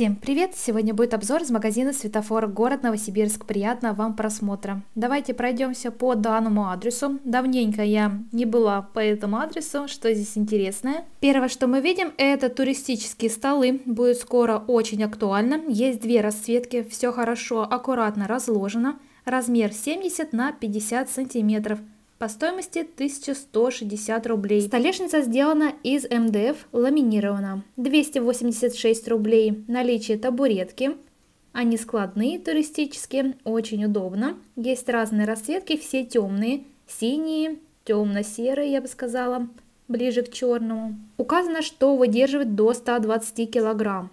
Всем привет! Сегодня будет обзор из магазина «Светофор. Город Новосибирск». Приятного вам просмотра! Давайте пройдемся по данному адресу. Давненько я не была по этому адресу. Что здесь интересное? Первое, что мы видим, это туристические столы. Будет скоро очень актуально. Есть две расцветки. Все хорошо, аккуратно разложено. Размер 70 на 50 сантиметров по стоимости 1160 рублей. Столешница сделана из МДФ, ламинирована. 286 рублей. Наличие табуретки. Они складные, туристические, очень удобно. Есть разные расцветки, все темные, синие, темно-серые, я бы сказала, ближе к черному. Указано, что выдерживает до 120 килограмм.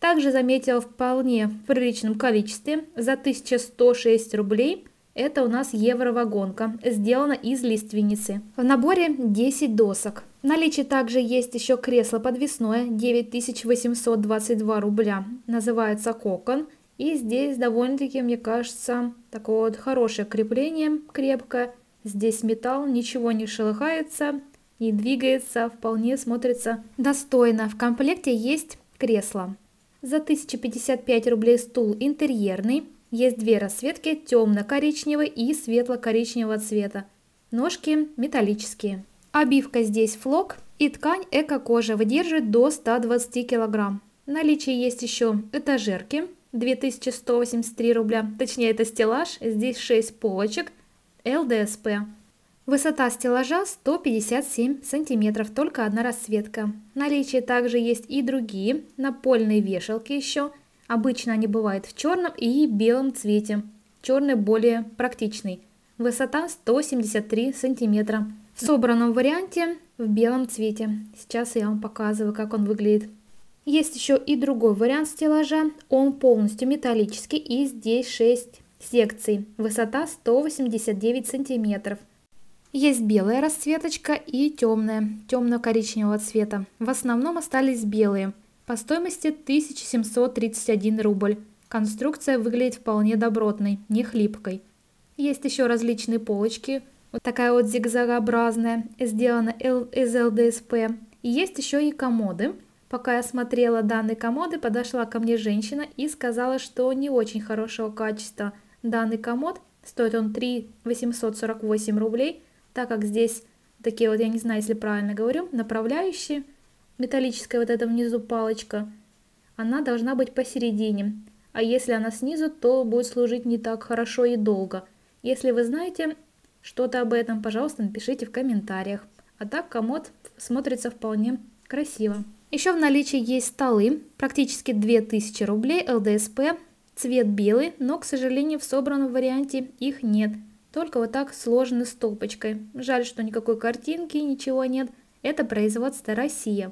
Также заметила вполне в приличном количестве за 1106 рублей это у нас евровагонка, сделана из лиственницы. В наборе 10 досок. В наличии также есть еще кресло подвесное 9822 рубля. Называется «Кокон». И здесь довольно-таки, мне кажется, такое вот хорошее крепление, крепкое. Здесь металл, ничего не шелыхается, не двигается, вполне смотрится достойно. В комплекте есть кресло. За 1055 рублей стул интерьерный, есть две расцветки темно-коричневый и светло-коричневого цвета. Ножки металлические. Обивка здесь флок и ткань эко-кожа выдерживает до 120 кг. В наличии есть еще этажерки 2183 рубля, точнее это стеллаж, здесь 6 полочек, ЛДСП. Высота стеллажа 157 сантиметров, только одна расцветка. В наличии также есть и другие напольные вешалки еще Обычно они бывают в черном и белом цвете. Черный более практичный. Высота 173 сантиметра. В собранном варианте в белом цвете. Сейчас я вам показываю, как он выглядит. Есть еще и другой вариант стеллажа. Он полностью металлический и здесь 6 секций. Высота 189 сантиметров. Есть белая расцветочка и темная, темно-коричневого цвета. В основном остались белые по стоимости 1731 рубль. Конструкция выглядит вполне добротной, не хлипкой. Есть еще различные полочки, вот такая вот зигзагообразная, сделана из ЛДСП. И есть еще и комоды. Пока я смотрела данные комоды, подошла ко мне женщина и сказала, что не очень хорошего качества данный комод. Стоит он 3848 рублей, так как здесь такие вот, я не знаю, если правильно говорю, направляющие – металлическая вот эта внизу палочка, она должна быть посередине. А если она снизу, то будет служить не так хорошо и долго. Если вы знаете что-то об этом, пожалуйста, напишите в комментариях. А так комод смотрится вполне красиво. Еще в наличии есть столы, практически 2000 рублей, ЛДСП, цвет белый, но, к сожалению, в собранном варианте их нет. Только вот так сложены стопочкой. Жаль, что никакой картинки, ничего нет. Это производство «Россия»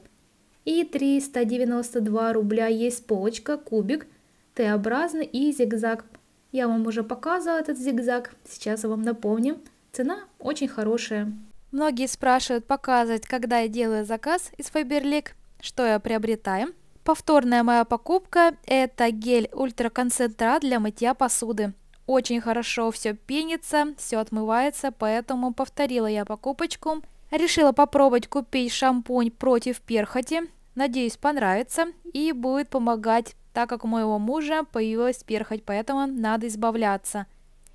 и 392 рубля есть полочка, кубик, Т-образный и зигзаг. Я вам уже показывала этот зигзаг, сейчас я вам напомню. Цена очень хорошая. Многие спрашивают показывать, когда я делаю заказ из Фаберлик, что я приобретаю. Повторная моя покупка – это гель ультраконцентрат для мытья посуды. Очень хорошо все пенится, все отмывается, поэтому повторила я покупочку. Решила попробовать купить шампунь против перхоти. Надеюсь, понравится и будет помогать, так как у моего мужа появилась перхоть, поэтому надо избавляться.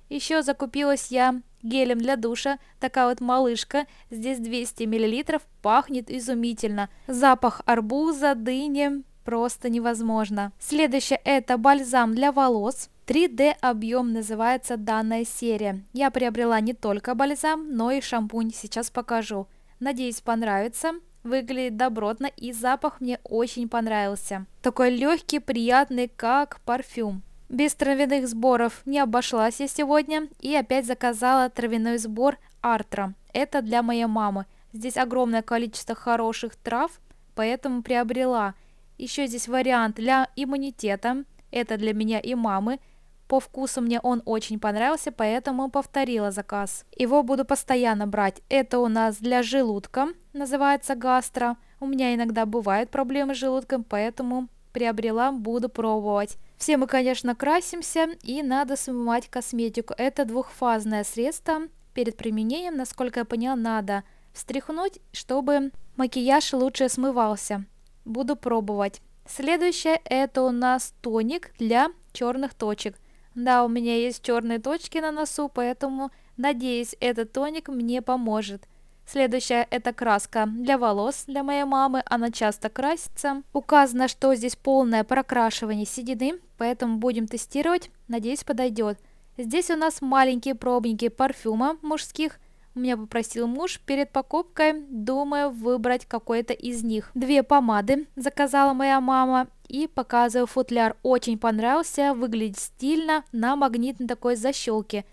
Еще закупилась я гелем для душа, такая вот малышка, здесь 200 мл, пахнет изумительно. Запах арбуза, дыни, просто невозможно. Следующее это бальзам для волос. 3D объем называется данная серия. Я приобрела не только бальзам, но и шампунь, сейчас покажу. Надеюсь понравится выглядит добротно и запах мне очень понравился. Такой легкий, приятный, как парфюм. Без травяных сборов не обошлась я сегодня и опять заказала травяной сбор Артра. Это для моей мамы. Здесь огромное количество хороших трав, поэтому приобрела. Еще здесь вариант для иммунитета. Это для меня и мамы – по вкусу мне он очень понравился, поэтому повторила заказ. Его буду постоянно брать. Это у нас для желудка, называется гастро. У меня иногда бывают проблемы с желудком, поэтому приобрела, буду пробовать. Все мы, конечно, красимся и надо смывать косметику. Это двухфазное средство. Перед применением, насколько я поняла, надо встряхнуть, чтобы макияж лучше смывался. Буду пробовать. Следующее это у нас тоник для черных точек. Да, у меня есть черные точки на носу, поэтому, надеюсь, этот тоник мне поможет. Следующая – это краска для волос, для моей мамы, она часто красится. Указано, что здесь полное прокрашивание седины, поэтому будем тестировать, надеюсь, подойдет. Здесь у нас маленькие пробники парфюма мужских, меня попросил муж перед покупкой, думаю выбрать какой-то из них. Две помады заказала моя мама и показываю футляр. Очень понравился, выглядит стильно на магнитной такой защелке.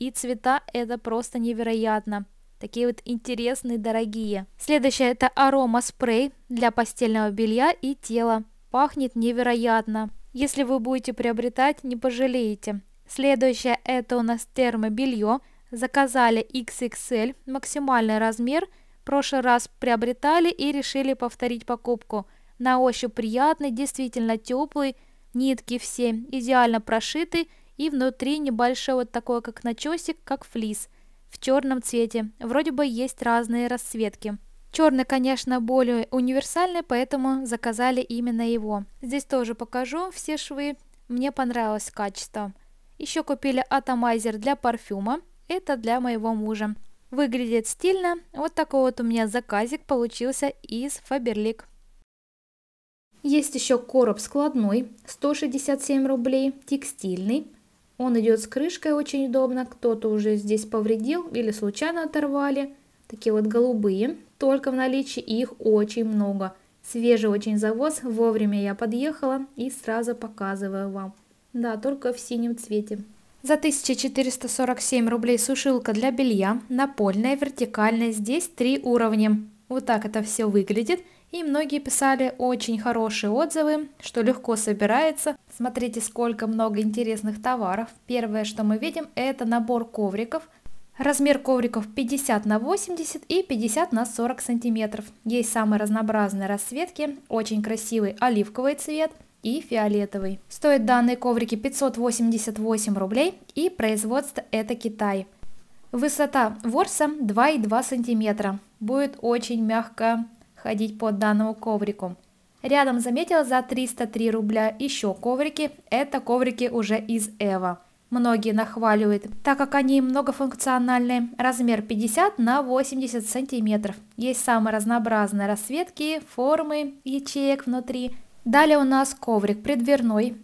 И цвета это просто невероятно. Такие вот интересные, дорогие. Следующее это арома спрей для постельного белья и тела. Пахнет невероятно. Если вы будете приобретать, не пожалеете. Следующее это у нас термобелье. Заказали XXL, максимальный размер. В прошлый раз приобретали и решили повторить покупку – на ощупь приятный, действительно теплый, нитки все идеально прошиты и внутри небольшой вот такое, как начесик, как флис, в черном цвете. Вроде бы есть разные расцветки. Черный, конечно, более универсальный, поэтому заказали именно его. Здесь тоже покажу все швы. Мне понравилось качество. Еще купили атомайзер для парфюма. Это для моего мужа. Выглядит стильно. Вот такой вот у меня заказик получился из Faberlic. Есть еще короб складной, 167 рублей, текстильный. Он идет с крышкой, очень удобно. Кто-то уже здесь повредил или случайно оторвали. Такие вот голубые, только в наличии их очень много. Свежий очень завоз, вовремя я подъехала и сразу показываю вам. Да, только в синем цвете. За 1447 рублей сушилка для белья, напольная, вертикальная, здесь три уровня. Вот так это все выглядит и многие писали очень хорошие отзывы, что легко собирается. Смотрите, сколько много интересных товаров. Первое, что мы видим, это набор ковриков. Размер ковриков 50 на 80 и 50 на 40 сантиметров. Есть самые разнообразные расцветки, очень красивый оливковый цвет и фиолетовый. Стоят данные коврики 588 рублей и производство это Китай. Высота ворса 2,2 сантиметра. Будет очень мягко ходить по данному коврику. Рядом заметила за 303 рубля еще коврики, это коврики уже из Эва. Многие нахваливают, так как они многофункциональные, размер 50 на 80 сантиметров. Есть самые разнообразные расцветки, формы, ячеек внутри. Далее у нас коврик преддверной,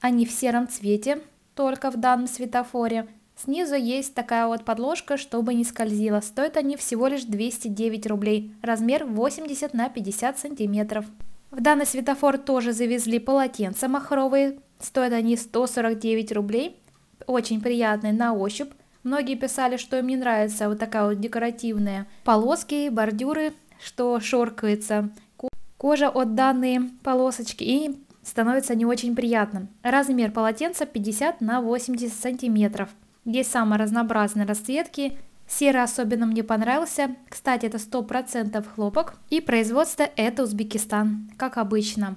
они в сером цвете, только в данном светофоре – Снизу есть такая вот подложка, чтобы не скользило, Стоят они всего лишь 209 рублей, размер 80 на 50 сантиметров. В данный светофор тоже завезли полотенца махровые, стоят они 149 рублей, очень приятные на ощупь. Многие писали, что им не нравится вот такая вот декоративная полоски, бордюры, что шоркается кожа от данной полосочки и становится не очень приятным. Размер полотенца 50 на 80 сантиметров. Есть самые разнообразные расцветки. Серый особенно мне понравился. Кстати, это 100% хлопок. И производство это Узбекистан, как обычно.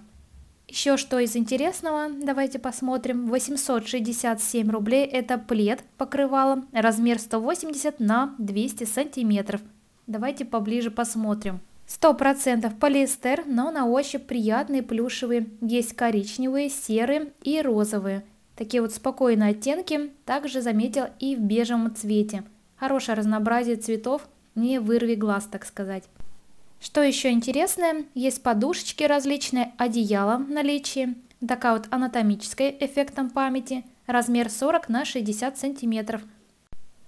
Еще что из интересного, давайте посмотрим. 867 рублей это плед покрывалом, размер 180 на 200 сантиметров. Давайте поближе посмотрим. 100% полиэстер, но на ощупь приятные плюшевые. Есть коричневые, серые и розовые. Такие вот спокойные оттенки также заметил и в бежевом цвете. Хорошее разнообразие цветов, не вырви глаз, так сказать. Что еще интересное, есть подушечки различные, одеяло в наличии, такая вот анатомическая эффектом памяти, размер 40 на 60 сантиметров.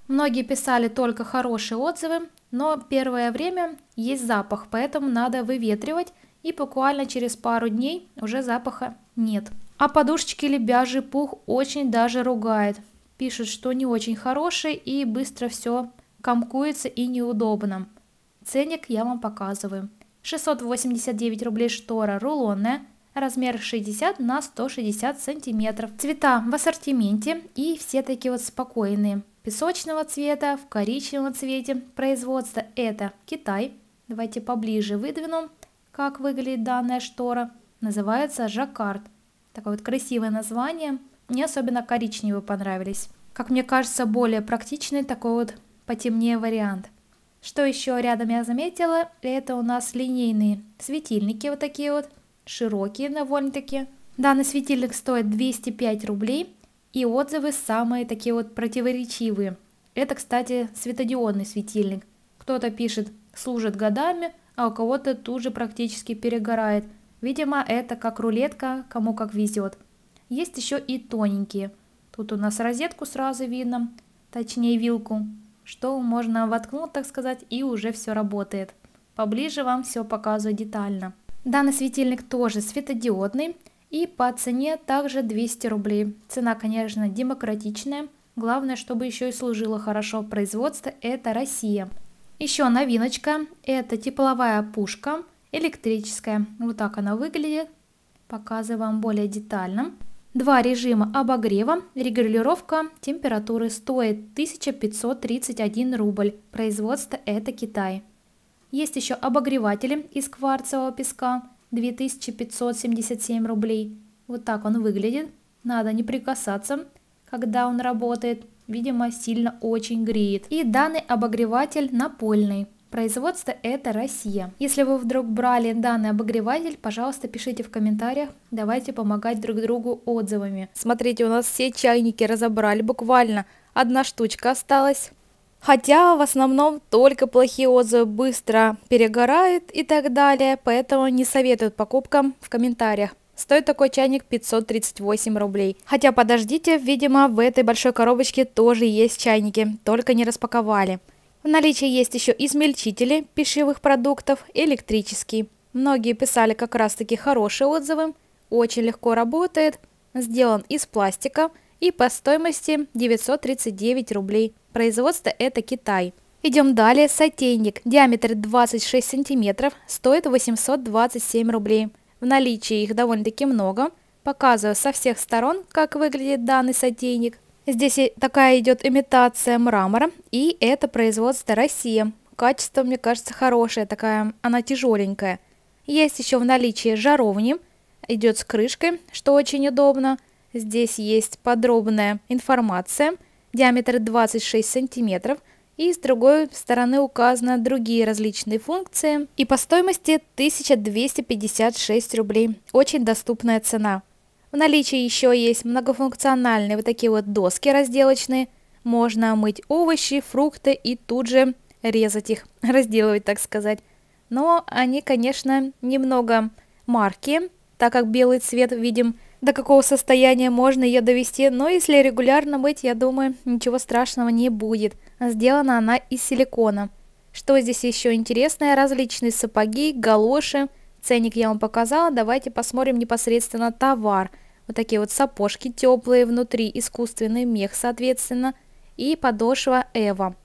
Многие писали только хорошие отзывы, но первое время есть запах, поэтому надо выветривать и буквально через пару дней уже запаха нет. А подушечки лебяжий пух очень даже ругает. Пишет, что не очень хороший и быстро все комкуется и неудобно. Ценник я вам показываю. 689 рублей штора рулонная, размер 60 на 160 сантиметров. Цвета в ассортименте и все такие вот спокойные. Песочного цвета, в коричневом цвете. Производство это Китай. Давайте поближе выдвину, как выглядит данная штора. Называется жаккард. Такое вот красивое название. Мне особенно коричневые понравились. Как мне кажется, более практичный такой вот потемнее вариант. Что еще рядом я заметила, это у нас линейные светильники вот такие вот, широкие довольно-таки. Данный светильник стоит 205 рублей и отзывы самые такие вот противоречивые. Это, кстати, светодиодный светильник. Кто-то пишет, служит годами, а у кого-то тут же практически перегорает – Видимо, это как рулетка, кому как везет. Есть еще и тоненькие. Тут у нас розетку сразу видно, точнее вилку, что можно воткнуть, так сказать, и уже все работает. Поближе вам все показываю детально. Данный светильник тоже светодиодный и по цене также 200 рублей. Цена, конечно, демократичная. Главное, чтобы еще и служило хорошо производство, это Россия. Еще новиночка, это тепловая пушка – электрическая. Вот так она выглядит. Показываю вам более детально. Два режима обогрева, регулировка температуры стоит 1531 рубль. Производство это Китай. Есть еще обогреватели из кварцевого песка 2577 рублей. Вот так он выглядит. Надо не прикасаться, когда он работает. Видимо, сильно очень греет. И данный обогреватель напольный. Производство это Россия. Если вы вдруг брали данный обогреватель, пожалуйста, пишите в комментариях. Давайте помогать друг другу отзывами. Смотрите, у нас все чайники разобрали буквально. Одна штучка осталась. Хотя в основном только плохие отзывы быстро перегорают и так далее, поэтому не советуют покупкам в комментариях. Стоит такой чайник 538 рублей. Хотя подождите, видимо в этой большой коробочке тоже есть чайники, только не распаковали. В наличии есть еще измельчители пищевых продуктов, электрический. Многие писали как раз-таки хорошие отзывы, очень легко работает, сделан из пластика и по стоимости 939 рублей. Производство это Китай. Идем далее, сотейник, диаметр 26 сантиметров, стоит 827 рублей. В наличии их довольно-таки много. Показываю со всех сторон, как выглядит данный сотейник. Здесь такая идет имитация мрамора, и это производство Россия. Качество, мне кажется, хорошее, такая она тяжеленькая. Есть еще в наличии жаровни, идет с крышкой, что очень удобно. Здесь есть подробная информация, диаметр 26 сантиметров, и с другой стороны указаны другие различные функции. И по стоимости 1256 рублей. Очень доступная цена. В наличии еще есть многофункциональные вот такие вот доски разделочные. Можно мыть овощи, фрукты и тут же резать их, разделывать, так сказать. Но они, конечно, немного марки, так как белый цвет видим, до какого состояния можно ее довести, но если регулярно мыть, я думаю, ничего страшного не будет. Сделана она из силикона. Что здесь еще интересное? Различные сапоги, галоши – Ценник я вам показала, давайте посмотрим непосредственно товар. Вот такие вот сапожки теплые внутри, искусственный мех, соответственно, и подошва Эва.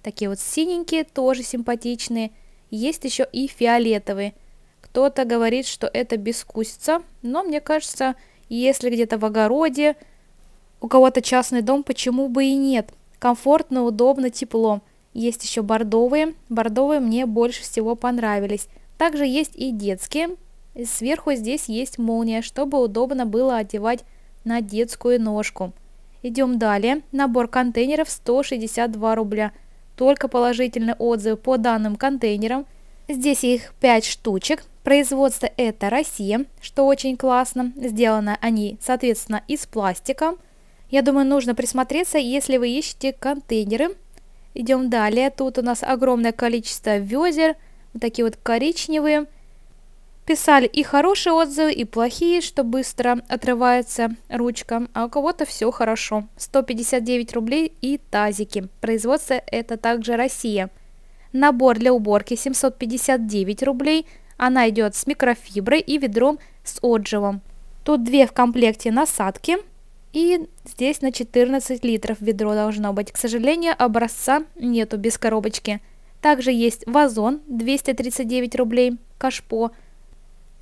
Такие вот синенькие, тоже симпатичные. Есть еще и фиолетовые. Кто-то говорит, что это бескусица, но мне кажется, если где-то в огороде, у кого-то частный дом, почему бы и нет? Комфортно, удобно, тепло. Есть еще бордовые. Бордовые мне больше всего понравились. Также есть и детские. Сверху здесь есть молния, чтобы удобно было одевать на детскую ножку. Идем далее. Набор контейнеров 162 рубля. Только положительные отзывы по данным контейнерам. Здесь их 5 штучек. Производство это Россия, что очень классно. Сделаны они, соответственно, из пластика. Я думаю, нужно присмотреться, если вы ищете контейнеры. Идем далее. Тут у нас огромное количество ведер вот такие вот коричневые. Писали и хорошие отзывы, и плохие, что быстро отрывается ручка, а у кого-то все хорошо. 159 рублей и тазики. Производство это также Россия. Набор для уборки 759 рублей. Она идет с микрофиброй и ведром с отживом. Тут две в комплекте насадки. И здесь на 14 литров ведро должно быть. К сожалению, образца нету без коробочки. Также есть вазон 239 рублей, кашпо.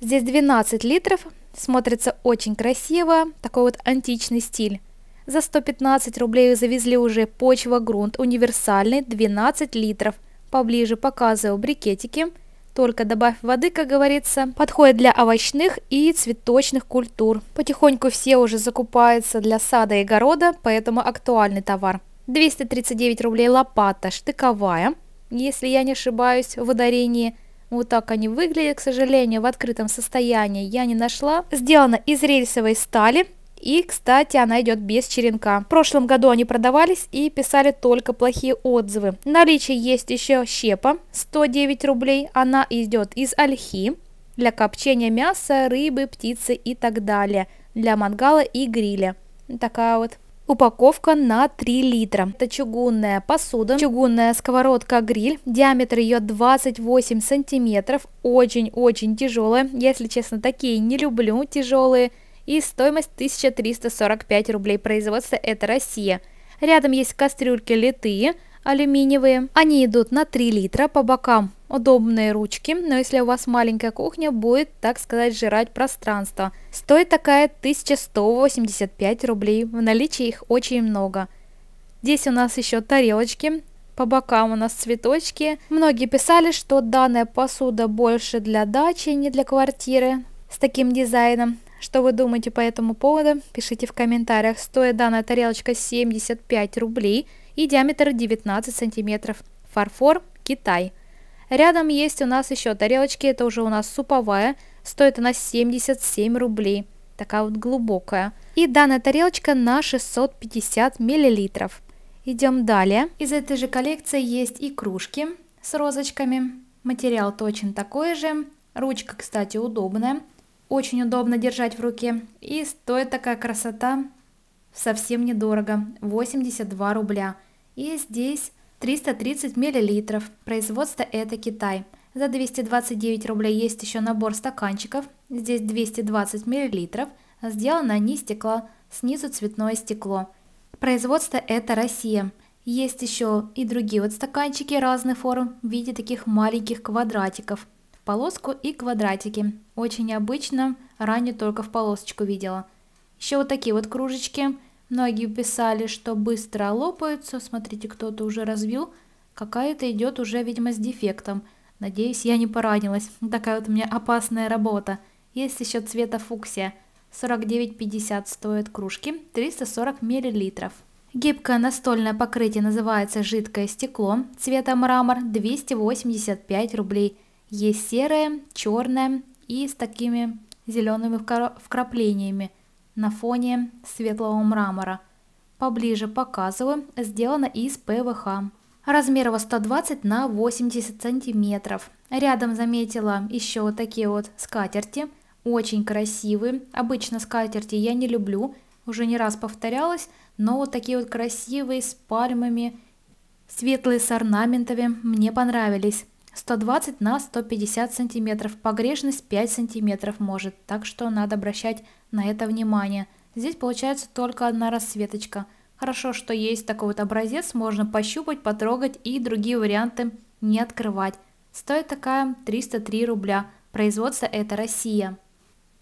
Здесь 12 литров, смотрится очень красиво, такой вот античный стиль. За 115 рублей завезли уже почва грунт универсальный 12 литров. Поближе показываю брикетики. Только добавь воды, как говорится. Подходит для овощных и цветочных культур. Потихоньку все уже закупаются для сада и огорода, поэтому актуальный товар. 239 рублей лопата штыковая если я не ошибаюсь, в ударении. Вот так они выглядят, к сожалению, в открытом состоянии я не нашла. Сделана из рельсовой стали. И, кстати, она идет без черенка. В прошлом году они продавались и писали только плохие отзывы. В наличии есть еще щепа 109 рублей. Она идет из ольхи для копчения мяса, рыбы, птицы и так далее. Для мангала и гриля. Такая вот Упаковка на 3 литра. Это чугунная посуда, чугунная сковородка-гриль. Диаметр ее 28 сантиметров. Очень-очень тяжелая. Если честно, такие не люблю тяжелые. И стоимость 1345 рублей. Производство это Россия. Рядом есть кастрюльки литые алюминиевые. Они идут на 3 литра по бокам удобные ручки, но если у вас маленькая кухня, будет, так сказать, жрать пространство. Стоит такая 1185 рублей, в наличии их очень много. Здесь у нас еще тарелочки, по бокам у нас цветочки. Многие писали, что данная посуда больше для дачи, не для квартиры с таким дизайном. Что вы думаете по этому поводу? Пишите в комментариях. Стоит данная тарелочка 75 рублей – и диаметр 19 сантиметров Фарфор Китай. Рядом есть у нас еще тарелочки, это уже у нас суповая, стоит она 77 рублей, такая вот глубокая. И данная тарелочка на 650 миллилитров. Идем далее. Из этой же коллекции есть и кружки с розочками. Материал точно такой же. Ручка, кстати, удобная. Очень удобно держать в руке. И стоит такая красота совсем недорого, 82 рубля. И здесь 330 миллилитров. производство это Китай. За 229 рублей есть еще набор стаканчиков, здесь 220 миллилитров. сделано они стекла, снизу цветное стекло. Производство это Россия. Есть еще и другие вот стаканчики разных форм в виде таких маленьких квадратиков. В полоску и квадратики. Очень необычно, ранее только в полосочку видела – еще вот такие вот кружечки. Многие писали, что быстро лопаются. Смотрите, кто-то уже разбил Какая-то идет уже, видимо, с дефектом. Надеюсь, я не поранилась. Такая вот у меня опасная работа. Есть еще цвета фуксия. 49,50 стоят кружки, 340 миллилитров Гибкое настольное покрытие называется жидкое стекло, цвета мрамор 285 рублей. Есть серое, черное и с такими зелеными вкраплениями – на фоне светлого мрамора. Поближе показываю, сделано из ПВХ. Размерова 120 на 80 сантиметров. Рядом заметила еще вот такие вот скатерти, очень красивые. Обычно скатерти я не люблю, уже не раз повторялась, но вот такие вот красивые с пальмами, светлые с орнаментами мне понравились. 120 на 150 сантиметров, погрешность 5 сантиметров может, так что надо обращать на это внимание. Здесь получается только одна расцветочка. Хорошо, что есть такой вот образец, можно пощупать, потрогать и другие варианты не открывать. Стоит такая 303 рубля, производство это Россия.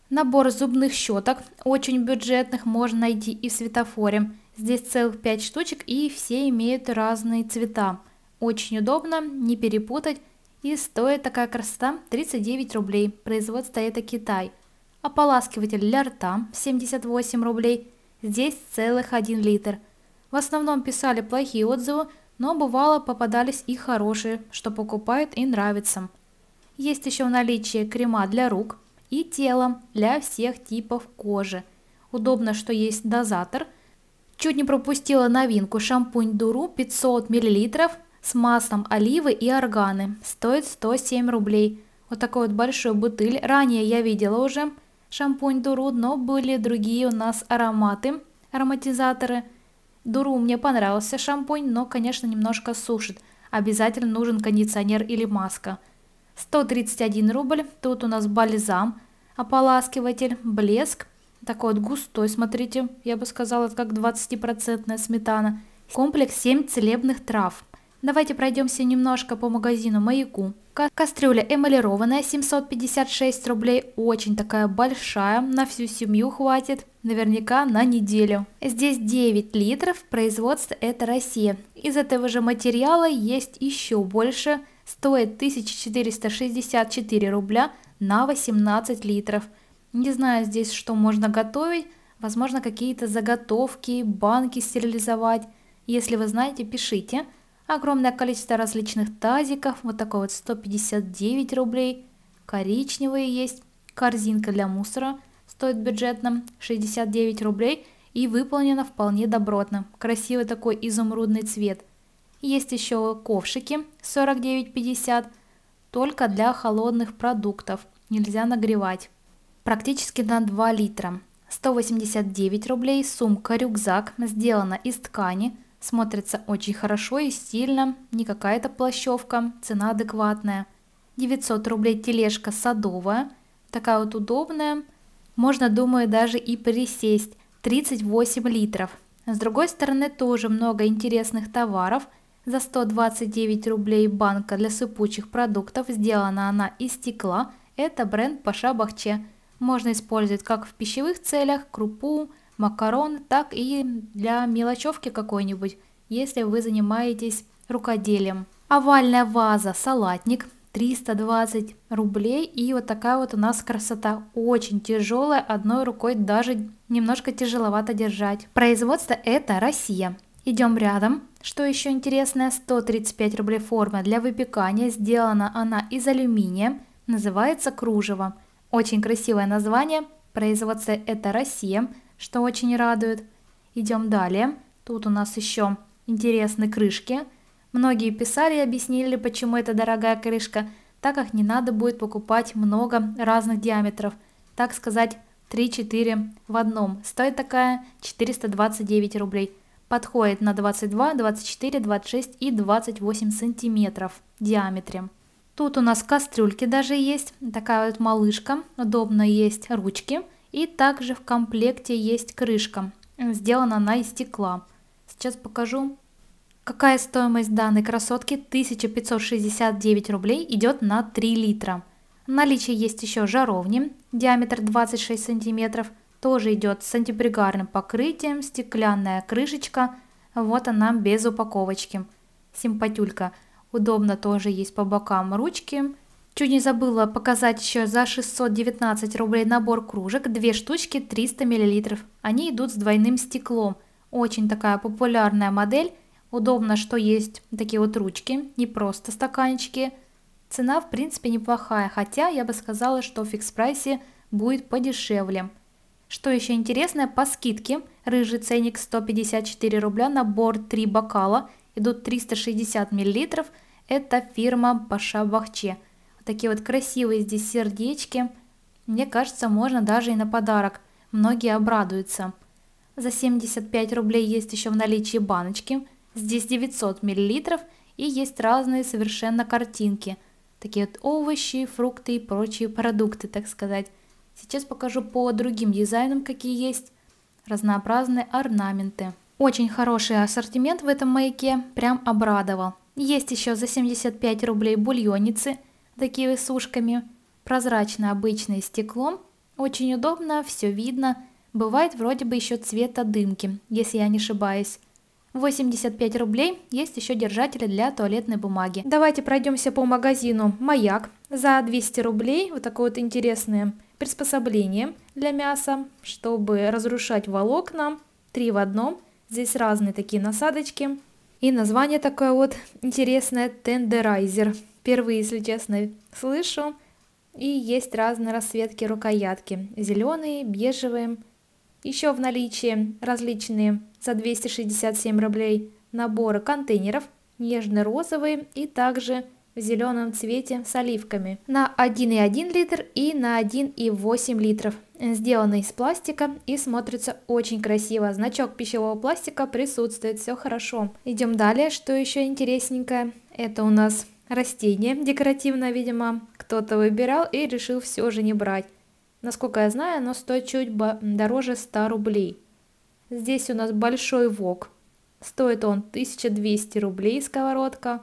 Набор зубных щеток, очень бюджетных, можно найти и в светофоре. Здесь целых 5 штучек и все имеют разные цвета. Очень удобно, не перепутать, и стоит такая красота 39 рублей, производство это Китай. Ополаскиватель для рта 78 рублей, здесь целых 1 литр. В основном писали плохие отзывы, но бывало попадались и хорошие, что покупают и нравится. Есть еще в наличии крема для рук и тела для всех типов кожи. Удобно, что есть дозатор. Чуть не пропустила новинку шампунь Дуру 500 мл с маслом оливы и органы. Стоит 107 рублей. Вот такой вот большой бутыль. Ранее я видела уже шампунь Дуру, но были другие у нас ароматы, ароматизаторы. Дуру мне понравился шампунь, но, конечно, немножко сушит. Обязательно нужен кондиционер или маска. 131 рубль. Тут у нас бальзам, ополаскиватель, блеск. Такой вот густой, смотрите, я бы сказала, как 20% сметана. Комплекс 7 целебных трав – Давайте пройдемся немножко по магазину Маяку. Кастрюля эмалированная, 756 рублей, очень такая большая, на всю семью хватит, наверняка на неделю. Здесь 9 литров, производство это Россия. Из этого же материала есть еще больше, стоит 1464 рубля на 18 литров. Не знаю здесь, что можно готовить, возможно какие-то заготовки, банки стерилизовать. Если вы знаете, пишите. Огромное количество различных тазиков, вот такой вот 159 рублей. Коричневые есть. Корзинка для мусора стоит бюджетно 69 рублей и выполнена вполне добротно. Красивый такой изумрудный цвет. Есть еще ковшики 49,50, только для холодных продуктов, нельзя нагревать. Практически на 2 литра. 189 рублей сумка-рюкзак сделана из ткани, Смотрится очень хорошо и стильно, не какая-то плащевка, цена адекватная. 900 рублей тележка садовая, такая вот удобная. Можно, думаю, даже и присесть. 38 литров. С другой стороны, тоже много интересных товаров. За 129 рублей банка для сыпучих продуктов. Сделана она из стекла. Это бренд Паша Бахче. Можно использовать как в пищевых целях, крупу, макарон, так и для мелочевки какой-нибудь, если вы занимаетесь рукоделием. Овальная ваза, салатник 320 рублей. И вот такая вот у нас красота. Очень тяжелая, одной рукой даже немножко тяжеловато держать. Производство это Россия. Идем рядом. Что еще интересное, 135 рублей форма для выпекания. Сделана она из алюминия. Называется кружево. Очень красивое название. Производство это Россия что очень радует. Идем далее. Тут у нас еще интересны крышки. Многие писали и объяснили, почему это дорогая крышка, так как не надо будет покупать много разных диаметров, так сказать 3-4 в одном. Стоит такая 429 рублей. Подходит на 22, 24, 26 и 28 сантиметров в диаметре. Тут у нас кастрюльки даже есть, такая вот малышка, удобно есть ручки – и также в комплекте есть крышка. Сделана она из стекла. Сейчас покажу. Какая стоимость данной красотки? 1569 рублей идет на 3 литра. В наличии есть еще жаровни, диаметр 26 сантиметров, тоже идет с антипригарным покрытием, стеклянная крышечка, вот она без упаковочки. Симпатюлька. Удобно тоже есть по бокам ручки, Чуть не забыла показать еще за 619 рублей набор кружек, две штучки 300 мл. Они идут с двойным стеклом. Очень такая популярная модель. Удобно, что есть такие вот ручки, не просто стаканчики. Цена в принципе неплохая, хотя я бы сказала, что в фикс-прайсе будет подешевле. Что еще интересное, по скидке рыжий ценник 154 рубля, набор 3 бокала, идут 360 мл, это фирма Паша Бахче – такие вот красивые здесь сердечки. Мне кажется, можно даже и на подарок. Многие обрадуются. За 75 рублей есть еще в наличии баночки. Здесь 900 мл и есть разные совершенно картинки. Такие вот овощи, фрукты и прочие продукты, так сказать. Сейчас покажу по другим дизайнам, какие есть разнообразные орнаменты. Очень хороший ассортимент в этом маяке, прям обрадовал. Есть еще за 75 рублей бульонницы – такими сушками ушками, прозрачно обычное стеклом, очень удобно, все видно, бывает вроде бы еще цвета дымки, если я не ошибаюсь. 85 рублей, есть еще держатели для туалетной бумаги. Давайте пройдемся по магазину «Маяк» за 200 рублей, вот такое вот интересное приспособление для мяса, чтобы разрушать волокна, три в одном, здесь разные такие насадочки. И название такое вот интересное «Тендерайзер». Впервые, если честно, слышу. И есть разные расцветки рукоятки. Зеленые, бежевые. Еще в наличии различные за 267 рублей наборы контейнеров, нежно-розовые и также в зеленом цвете с оливками на 1,1 литр и на 1,8 литров. Сделаны из пластика и смотрится очень красиво. Значок пищевого пластика присутствует, все хорошо. Идем далее, что еще интересненькое. Это у нас растение декоративное, видимо, кто-то выбирал и решил все же не брать. Насколько я знаю, оно стоит чуть дороже 100 рублей. Здесь у нас большой вок. Стоит он 1200 рублей сковородка.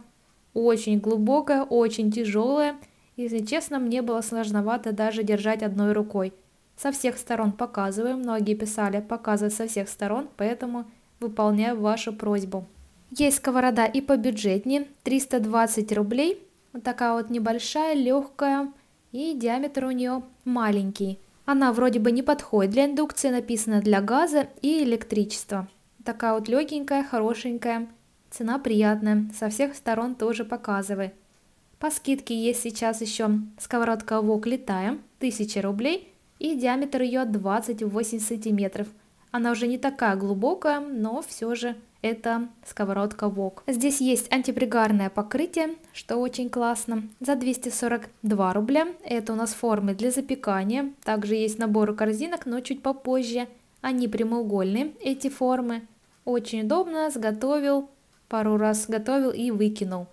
Очень глубокая, очень тяжелая. Если честно, мне было сложновато даже держать одной рукой. Со всех сторон показываю, многие писали, показывай со всех сторон, поэтому выполняю вашу просьбу. Есть сковорода и по побюджетнее, 320 рублей. Вот такая вот небольшая, легкая и диаметр у нее маленький. Она вроде бы не подходит для индукции, написано для газа и электричества. Такая вот легенькая, хорошенькая, цена приятная, со всех сторон тоже показывай. По скидке есть сейчас еще сковородка вок летая 1000 рублей и диаметр ее 28 сантиметров – она уже не такая глубокая, но все же это сковородка вок. Здесь есть антипригарное покрытие, что очень классно, за 242 рубля. Это у нас формы для запекания. Также есть наборы корзинок, но чуть попозже. Они прямоугольные, эти формы. Очень удобно, сготовил, пару раз готовил и выкинул.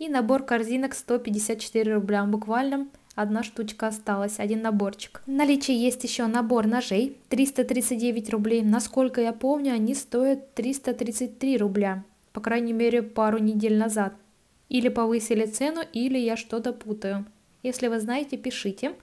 И набор корзинок 154 рубля буквально буквально Одна штучка осталась, один наборчик. В наличии есть еще набор ножей, 339 рублей. Насколько я помню, они стоят 333 рубля. По крайней мере, пару недель назад. Или повысили цену, или я что-то путаю. Если вы знаете, пишите.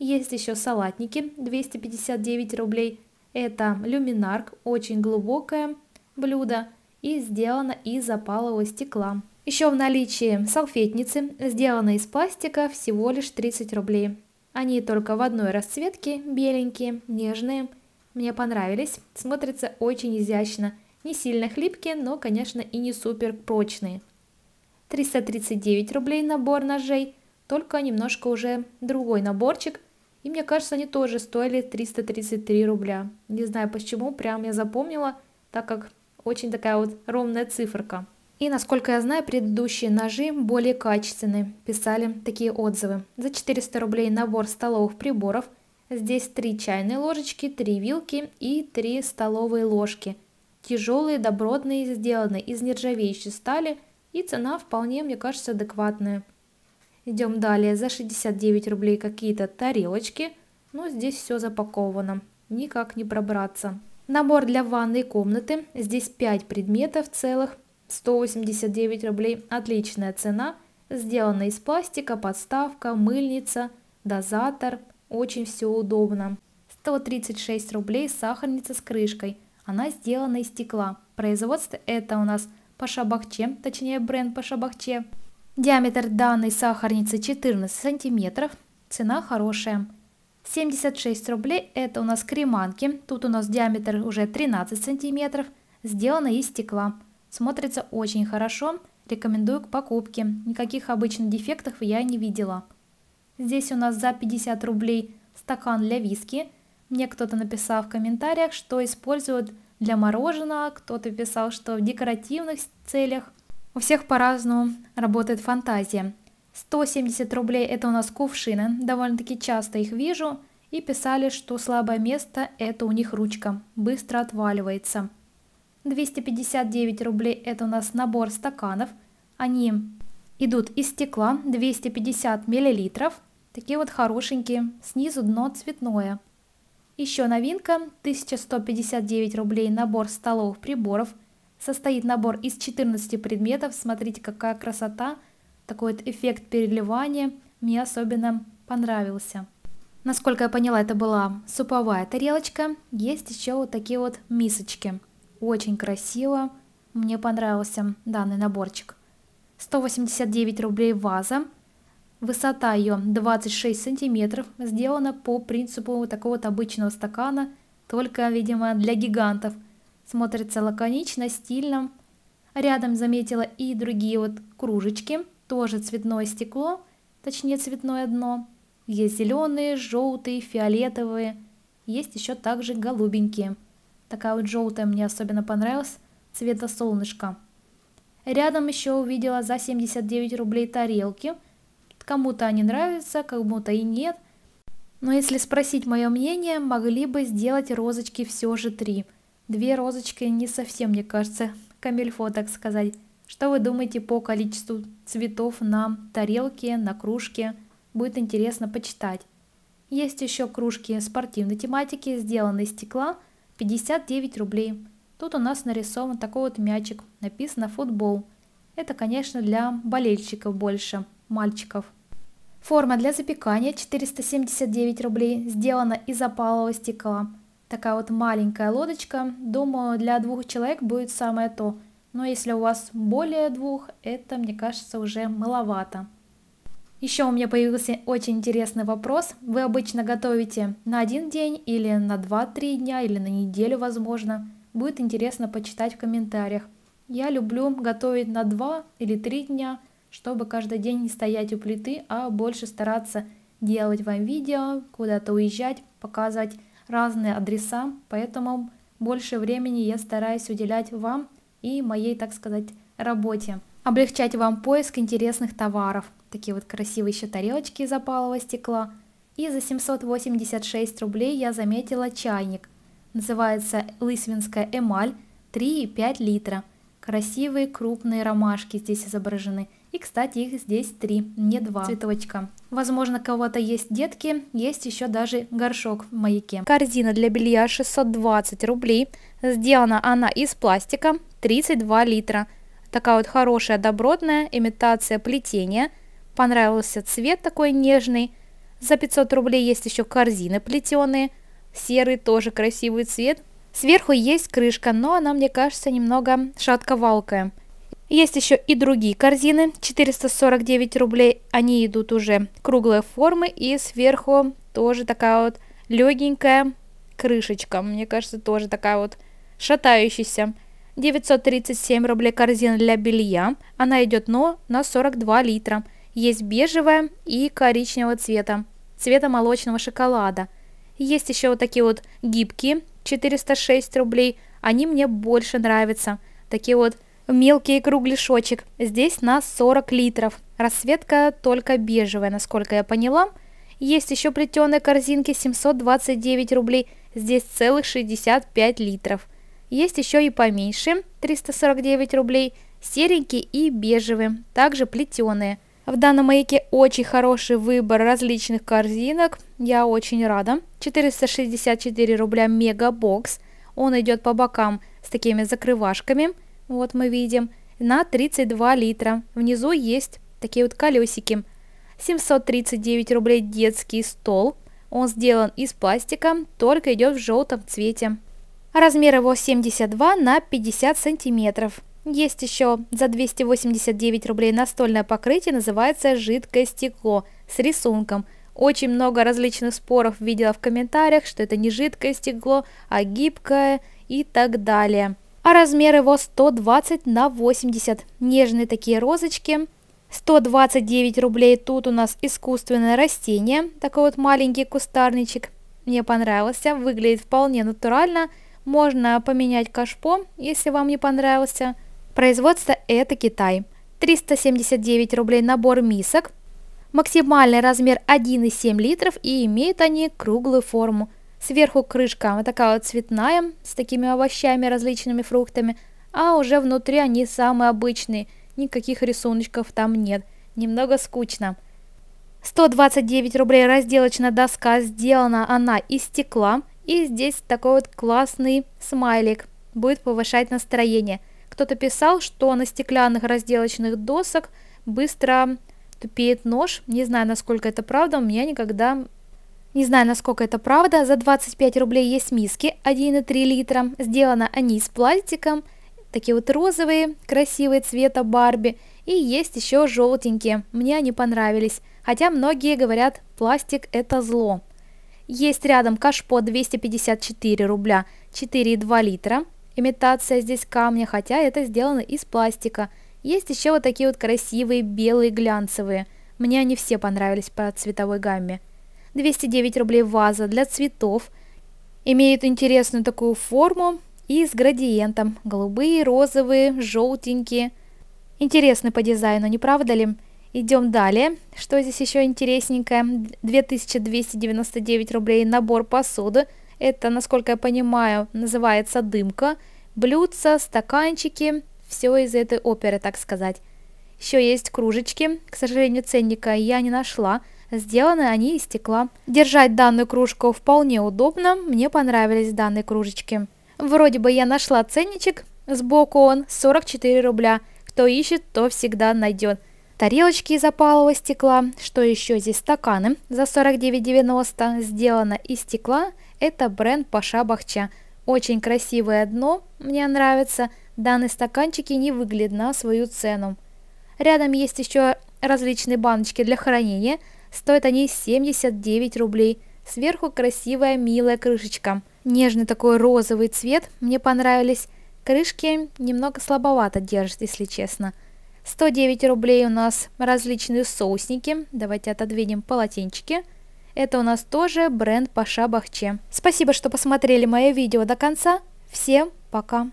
Есть еще салатники, 259 рублей. Это люминарк, очень глубокое блюдо и сделано из опалового стекла. Еще в наличии салфетницы, сделанные из пластика, всего лишь 30 рублей. Они только в одной расцветке, беленькие, нежные. Мне понравились, смотрятся очень изящно. Не сильно хлипкие, но, конечно, и не супер прочные. 339 рублей набор ножей, только немножко уже другой наборчик. И мне кажется, они тоже стоили 333 рубля. Не знаю почему, прям я запомнила, так как очень такая вот ровная циферка. И, насколько я знаю, предыдущие ножи более качественные, писали такие отзывы. За 400 рублей набор столовых приборов. Здесь 3 чайные ложечки, 3 вилки и 3 столовые ложки. Тяжелые, добротные, сделаны из нержавеющей стали и цена вполне, мне кажется, адекватная. Идем далее. За 69 рублей какие-то тарелочки. Но здесь все запаковано. Никак не пробраться. Набор для ванной комнаты. Здесь 5 предметов целых. 189 рублей. Отличная цена. Сделана из пластика, подставка, мыльница, дозатор. Очень все удобно. 136 рублей сахарница с крышкой. Она сделана из стекла. Производство это у нас Пашабахче точнее бренд Пашабахче Диаметр данной сахарницы 14 сантиметров. Цена хорошая. 76 рублей это у нас креманки. Тут у нас диаметр уже 13 сантиметров. Сделана из стекла. Смотрится очень хорошо, рекомендую к покупке. Никаких обычных дефектов я не видела. Здесь у нас за 50 рублей стакан для виски. Мне кто-то написал в комментариях, что используют для мороженого, кто-то писал, что в декоративных целях. У всех по-разному работает фантазия. 170 рублей это у нас кувшины, довольно-таки часто их вижу. И писали, что слабое место это у них ручка, быстро отваливается. 259 рублей – это у нас набор стаканов. Они идут из стекла, 250 миллилитров. Такие вот хорошенькие, снизу дно цветное. Еще новинка – 1159 рублей набор столовых приборов. Состоит набор из 14 предметов. Смотрите, какая красота, такой вот эффект переливания. Мне особенно понравился. Насколько я поняла, это была суповая тарелочка. Есть еще вот такие вот мисочки – очень красиво. Мне понравился данный наборчик. 189 рублей ваза. Высота ее 26 сантиметров. Сделана по принципу такого вот обычного стакана, только, видимо, для гигантов. Смотрится лаконично, стильно. Рядом заметила и другие вот кружечки. Тоже цветное стекло, точнее цветное дно. Есть зеленые, желтые, фиолетовые. Есть еще также голубенькие. Такая вот желтая мне особенно понравилась, цвета солнышка. Рядом еще увидела за 79 рублей тарелки. Кому-то они нравятся, кому-то и нет. Но если спросить мое мнение, могли бы сделать розочки все же три. Две розочки не совсем, мне кажется, камельфо, так сказать. Что вы думаете по количеству цветов на тарелке, на кружке? Будет интересно почитать. Есть еще кружки спортивной тематики, сделанные из стекла – 59 рублей. Тут у нас нарисован такой вот мячик, написано «футбол». Это, конечно, для болельщиков больше, мальчиков. Форма для запекания 479 рублей, сделана из опалового стекла. Такая вот маленькая лодочка, думаю, для двух человек будет самое то. Но если у вас более двух, это, мне кажется, уже маловато. Еще у меня появился очень интересный вопрос. Вы обычно готовите на один день или на 2-3 дня или на неделю, возможно? Будет интересно почитать в комментариях. Я люблю готовить на 2 или 3 дня, чтобы каждый день не стоять у плиты, а больше стараться делать вам видео, куда-то уезжать, показывать разные адреса, поэтому больше времени я стараюсь уделять вам и моей, так сказать, работе. Облегчать вам поиск интересных товаров, такие вот красивые еще тарелочки из опалого стекла. И за 786 рублей я заметила чайник. Называется «Лысвинская эмаль» 3,5 литра. Красивые крупные ромашки здесь изображены. И, кстати, их здесь три, не два цветочка. Возможно, кого-то есть детки, есть еще даже горшок в маяке. Корзина для белья 620 рублей. Сделана она из пластика, 32 литра. Такая вот хорошая, добротная имитация плетения – Понравился цвет такой нежный. За 500 рублей есть еще корзины плетеные. Серый тоже красивый цвет. Сверху есть крышка, но она, мне кажется, немного шатковалкая. Есть еще и другие корзины, 449 рублей, они идут уже круглой формы и сверху тоже такая вот легенькая крышечка, мне кажется, тоже такая вот шатающаяся. 937 рублей корзина для белья, она идет, но на 42 литра. Есть бежевая и коричневого цвета, цвета молочного шоколада. Есть еще вот такие вот гибкие, 406 рублей. Они мне больше нравятся. Такие вот мелкие кругляшочек. Здесь на 40 литров. Расцветка только бежевая, насколько я поняла. Есть еще плетеные корзинки 729 рублей. Здесь целых 65 литров. Есть еще и поменьше 349 рублей. Серенькие и бежевые, также плетеные. В данном маяке очень хороший выбор различных корзинок. Я очень рада. 464 рубля мегабокс. Он идет по бокам с такими закрывашками. Вот мы видим. На 32 литра. Внизу есть такие вот колесики. 739 рублей детский стол. Он сделан из пластика, только идет в желтом цвете. Размер его 72 на 50 сантиметров. Есть еще за 289 рублей настольное покрытие, называется «Жидкое стекло» с рисунком. Очень много различных споров видела в комментариях, что это не жидкое стекло, а гибкое и так далее. А размер его 120 на 80. Нежные такие розочки. 129 рублей тут у нас искусственное растение, такой вот маленький кустарничек. Мне понравился, выглядит вполне натурально. Можно поменять кашпо, если вам не понравился. Производство это Китай. 379 рублей набор мисок. Максимальный размер 1,7 литров и имеют они круглую форму. Сверху крышка вот такая вот цветная, с такими овощами, различными фруктами. А уже внутри они самые обычные, никаких рисуночков там нет. Немного скучно. 129 рублей разделочная доска, сделана она из стекла. И здесь такой вот классный смайлик, будет повышать настроение – кто-то писал, что на стеклянных разделочных досок быстро тупеет нож. Не знаю, насколько это правда, у меня никогда... Не знаю, насколько это правда, за 25 рублей есть миски 1,3 литра. Сделаны они из пластика, такие вот розовые, красивые цвета Барби. И есть еще желтенькие, мне они понравились. Хотя многие говорят, пластик это зло. Есть рядом кашпо 254 рубля 4,2 литра. Имитация здесь камня, хотя это сделано из пластика. Есть еще вот такие вот красивые белые глянцевые. Мне они все понравились по цветовой гамме. 209 рублей ваза для цветов. Имеет интересную такую форму и с градиентом. Голубые, розовые, желтенькие. Интересны по дизайну, не правда ли? Идем далее. Что здесь еще интересненькое? 2299 рублей набор посуды это, насколько я понимаю, называется дымка. Блюдца, стаканчики, все из этой оперы, так сказать. Еще есть кружечки. К сожалению, ценника я не нашла. Сделаны они из стекла. Держать данную кружку вполне удобно. Мне понравились данные кружечки. Вроде бы я нашла ценничек. Сбоку он 44 рубля. Кто ищет, то всегда найдет. Тарелочки из опалого стекла. Что еще здесь? Стаканы за 49,90. Сделано из стекла. Это бренд Паша Бахча. Очень красивое дно, мне нравится. Данные стаканчики не выглядят на свою цену. Рядом есть еще различные баночки для хранения. Стоят они 79 рублей. Сверху красивая милая крышечка. Нежный такой розовый цвет, мне понравились. Крышки немного слабовато держат, если честно. 109 рублей у нас различные соусники. Давайте отодвинем полотенчики. Это у нас тоже бренд Паша Бахче. Спасибо, что посмотрели мое видео до конца. Всем пока!